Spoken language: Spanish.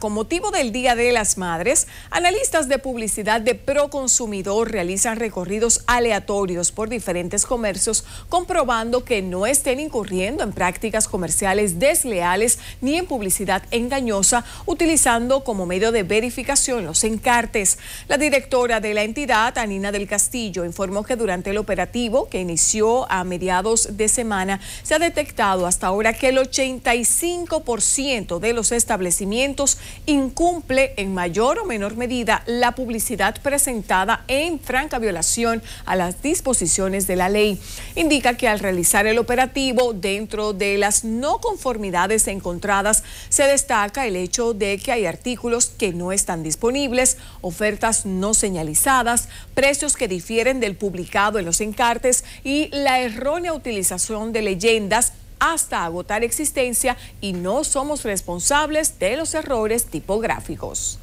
Con motivo del Día de las Madres, analistas de publicidad de Pro Proconsumidor realizan recorridos aleatorios por diferentes comercios, comprobando que no estén incurriendo en prácticas comerciales desleales ni en publicidad engañosa, utilizando como medio de verificación los encartes. La directora de la entidad, Anina del Castillo, informó que durante el operativo que inició a mediados de semana, se ha detectado hasta ahora que el 85% de los establecimientos incumple en mayor o menor medida la publicidad presentada en franca violación a las disposiciones de la ley. Indica que al realizar el operativo dentro de las no conformidades encontradas se destaca el hecho de que hay artículos que no están disponibles, ofertas no señalizadas, precios que difieren del publicado en los encartes y la errónea utilización de leyendas hasta agotar existencia y no somos responsables de los errores tipográficos.